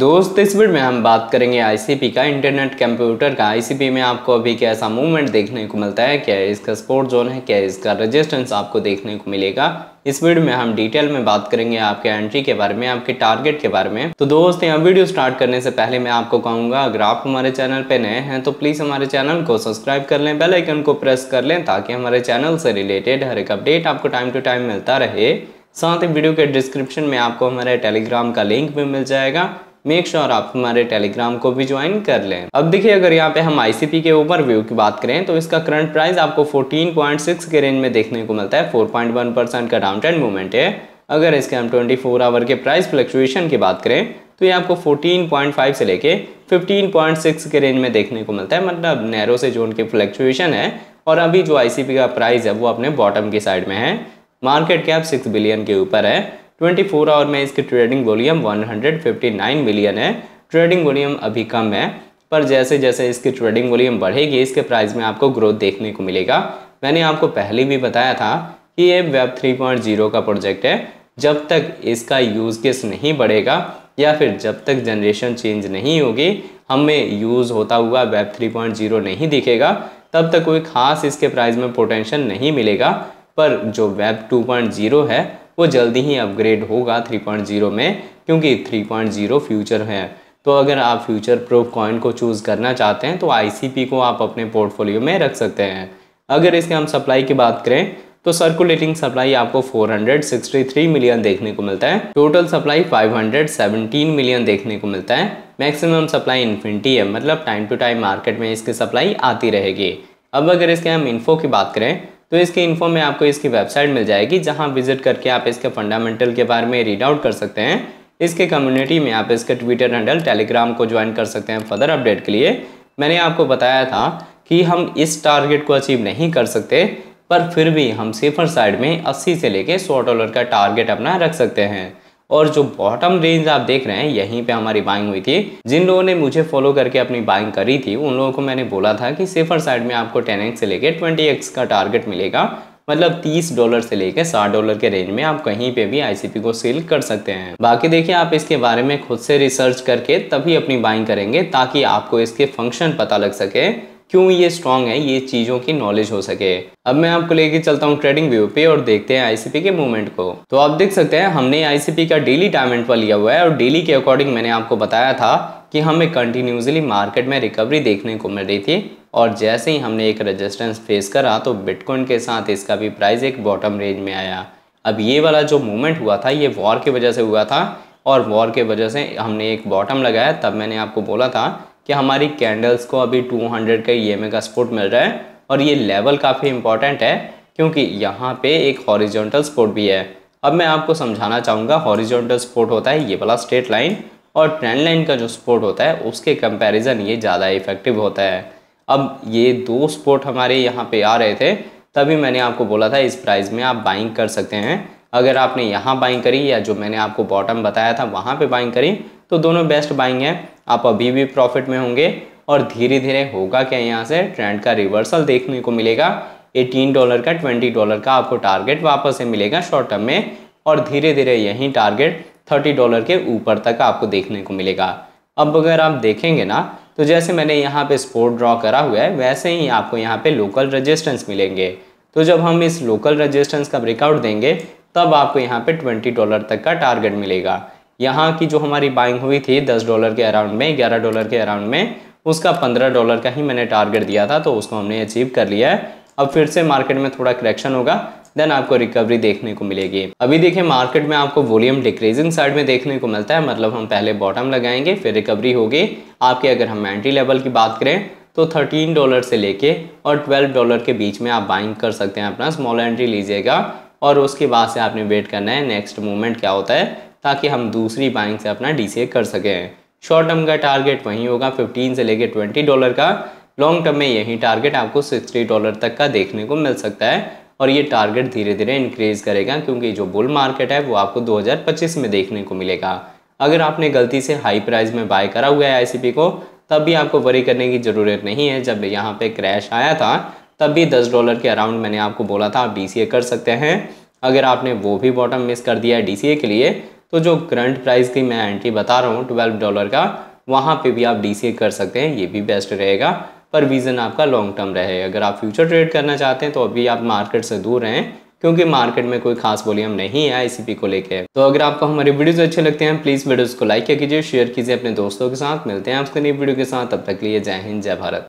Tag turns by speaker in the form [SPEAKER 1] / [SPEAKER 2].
[SPEAKER 1] दोस्त इस वीडियो में हम बात करेंगे आईसीपी का इंटरनेट कंप्यूटर का आईसीपी में आपको अभी कैसा मूवमेंट देखने को मिलता है क्या इसका स्पोर्ट जोन है क्या इसका रेजिस्टेंस आपको देखने को मिलेगा इस वीडियो में हम डिटेल में बात करेंगे आपके एंट्री के बारे में आपके टारगेट के बारे में तो दोस्त यहाँ वीडियो स्टार्ट करने से पहले मैं आपको कहूँगा अगर आप हमारे चैनल पर नए हैं तो प्लीज़ हमारे चैनल को सब्सक्राइब कर लें बेल आइकन को प्रेस कर लें ताकि हमारे चैनल से रिलेटेड हर एक अपडेट आपको टाइम टू टाइम मिलता रहे साथ ही वीडियो के डिस्क्रिप्शन में आपको हमारे टेलीग्राम का लिंक भी मिल जाएगा मेक श्योर sure आप हमारे टेलीग्राम को भी ज्वाइन कर लें अब देखिए अगर यहाँ पे हम आई के व्यू की बात करें तो इसका करंट प्राइस आपको 14.6 के रेंज में देखने को मिलता है 4.1 परसेंट का डाउन ट्रेंड मूवमेंट है अगर इसके हम 24 आवर के प्राइस फ्लक्चुएशन की बात करें तो ये आपको 14.5 से लेके 15.6 के रेंज में देखने को मिलता है मतलब नैरो से जोन उनके फ्लक्चुएशन है और अभी जो आई का प्राइस है वो अपने बॉटम की साइड में है मार्केट कैप सिक्स बिलियन के ऊपर है ट्वेंटी फोर आवर में इसकी ट्रेडिंग वॉल्यूम नाइन मिलियन है ट्रेडिंग वॉल्यूम अभी कम है पर जैसे जैसे इसकी ट्रेडिंग वॉल्यूम बढ़ेगी इसके प्राइस में आपको ग्रोथ देखने को मिलेगा मैंने आपको पहले भी बताया था कि ये वेब थ्री पॉइंट ज़ीरो का प्रोजेक्ट है जब तक इसका यूज़ केस नहीं बढ़ेगा या फिर जब तक जनरेशन चेंज नहीं होगी हमें यूज़ होता हुआ वेब थ्री पॉइंट जीरो नहीं दिखेगा तब तक कोई ख़ास इसके प्राइस में पोटेंशियल नहीं मिलेगा पर जो वेब टू पॉइंट ज़ीरो है वो जल्दी ही अपग्रेड होगा 3.0 में क्योंकि 3.0 फ्यूचर है तो अगर आप फ्यूचर प्रूफ कॉइन को चूज़ करना चाहते हैं तो आईसीपी को आप अपने पोर्टफोलियो में रख सकते हैं अगर इसके हम सप्लाई की बात करें तो सर्कुलेटिंग सप्लाई आपको 463 मिलियन देखने को मिलता है टोटल सप्लाई 517 मिलियन देखने को मिलता है मैक्सिमम सप्लाई इन्फिनिटी है मतलब टाइम टू टाइम मार्केट में इसकी सप्लाई आती रहेगी अब अगर इसके हम इन्फो की बात करें तो इसके इन्फो में आपको इसकी वेबसाइट मिल जाएगी जहाँ विजिट करके आप इसके फंडामेंटल के बारे में रीड आउट कर सकते हैं इसके कम्युनिटी में आप इसके ट्विटर हैंडल टेलीग्राम को ज्वाइन कर सकते हैं फर्दर अपडेट के लिए मैंने आपको बताया था कि हम इस टारगेट को अचीव नहीं कर सकते पर फिर भी हम सेफर साइड में 80 से लेके 100 डॉलर का टारगेट अपना रख सकते हैं और जो बॉटम रेंज आप देख रहे हैं यहीं पे हमारी बाइंग हुई थी जिन लोगों ने मुझे फॉलो करके अपनी बाइंग करी थी उन लोगों को मैंने बोला था कि सेफर साइड में आपको टेन से लेकर ट्वेंटी का टारगेट मिलेगा मतलब 30 डॉलर से लेकर 60 डॉलर के रेंज में आप कहीं पे भी आईसीपी को सेल कर सकते हैं बाकी देखिए आप इसके बारे में खुद से रिसर्च करके तभी अपनी बाइंग करेंगे ताकि आपको इसके फंक्शन पता लग सके क्यों ये स्ट्रांग है ये चीज़ों की नॉलेज हो सके अब मैं आपको लेके चलता हूँ ट्रेडिंग व्यू पे और देखते हैं आईसीपी के मूवमेंट को तो आप देख सकते हैं हमने आईसीपी का डेली टाइम पर लिया हुआ है और डेली के अकॉर्डिंग मैंने आपको बताया था कि हमें कंटिन्यूसली मार्केट में रिकवरी देखने को मिल रही थी और जैसे ही हमने एक रेजिस्टेंस फेस करा तो बिटकॉइन के साथ इसका भी प्राइस एक बॉटम रेंज में आया अब ये वाला जो मूवमेंट हुआ था ये वॉर की वजह से हुआ था और वॉर के वजह से हमने एक बॉटम लगाया तब मैंने आपको बोला था कि हमारी कैंडल्स को अभी 200 e का ई का सपोर्ट मिल रहा है और ये लेवल काफ़ी इंपॉर्टेंट है क्योंकि यहाँ पे एक हॉरिजॉन्टल सपोर्ट भी है अब मैं आपको समझाना चाहूँगा हॉरिजॉन्टल सपोर्ट होता है ये वाला स्ट्रेट लाइन और ट्रेंड लाइन का जो सपोर्ट होता है उसके कंपेरिजन ये ज़्यादा इफेक्टिव होता है अब ये दो सपोर्ट हमारे यहाँ पर आ रहे थे तभी मैंने आपको बोला था इस प्राइस में आप बाइंग कर सकते हैं अगर आपने यहाँ बाइंग करी या जो मैंने आपको बॉटम बताया था वहाँ पे बाइंग करी तो दोनों बेस्ट बाइंग है आप अभी भी प्रॉफिट में होंगे और धीरे धीरे होगा क्या यहाँ से ट्रेंड का रिवर्सल देखने को मिलेगा 18 डॉलर का 20 डॉलर का आपको टारगेट वापस से मिलेगा शॉर्ट टर्म में और धीरे धीरे यही टारगेट 30 डॉलर के ऊपर तक आपको देखने को मिलेगा अब अगर आप देखेंगे ना तो जैसे मैंने यहाँ पे स्पोर्ट ड्रॉ करा हुआ है वैसे ही आपको यहाँ पे लोकल रजिस्टेंस मिलेंगे तो जब हम इस लोकल रजिस्टेंस का ब्रेकआउट देंगे तब आपको यहाँ पे ट्वेंटी डॉलर तक का टारगेट मिलेगा यहाँ की जो हमारी बाइंग हुई थी दस डॉलर के अराउंड में ग्यारह डॉलर के अराउंड में उसका पंद्रह डॉलर का ही मैंने टारगेट दिया था तो उसको हमने अचीव कर लिया है अब फिर से मार्केट में थोड़ा करेक्शन होगा देन आपको रिकवरी देखने को मिलेगी अभी देखिए मार्केट में आपको वॉल्यूम डिक्रीजिंग साइड में देखने को मिलता है मतलब हम पहले बॉटम लगाएंगे फिर रिकवरी होगी आपके अगर हम एंट्री लेवल की बात करें तो 13 डॉलर से लेके और 12 डॉलर के बीच में आप बाइंग कर सकते हैं अपना स्मॉल एंट्री लीजिएगा और उसके बाद से आपने वेट करना है नेक्स्ट मूवमेंट क्या होता है ताकि हम दूसरी बाइंग से अपना डी कर सकें शॉर्ट टर्म का टारगेट वहीं होगा फिफ्टीन से लेकर ट्वेंटी डॉलर का लॉन्ग टर्म में यही टारगेट आपको सिक्सटी डॉलर तक का देखने को मिल सकता है और ये टारगेट धीरे धीरे इंक्रीज करेगा क्योंकि जो बुल मार्केट है वो आपको 2025 में देखने को मिलेगा अगर आपने गलती से हाई प्राइस में बाय करा हुआ है आईसीपी को तब भी आपको वरी करने की ज़रूरत नहीं है जब यहाँ पे क्रैश आया था तब भी 10 डॉलर के अराउंड मैंने आपको बोला था आप डी कर सकते हैं अगर आपने वो भी बॉटम मिस कर दिया डी के लिए तो जो करंट प्राइस की मैं एंट्री बता रहा हूँ ट्वेल्व डॉलर का वहाँ पे भी आप डी कर सकते हैं ये भी बेस्ट रहेगा पर विज़न आपका लॉन्ग टर्म रहे अगर आप फ्यूचर ट्रेड करना चाहते हैं तो अभी आप मार्केट से दूर रहें क्योंकि मार्केट में कोई खास वॉल्यूम नहीं है इसी को लेकर तो अगर आपको हमारे वीडियोस अच्छे लगते हैं प्लीज़ वीडियोस को लाइक कीजिए शेयर कीजिए अपने दोस्तों के साथ मिलते हैं आपके नई वीडियो के साथ तब तक लिए जय हिंद जय भारत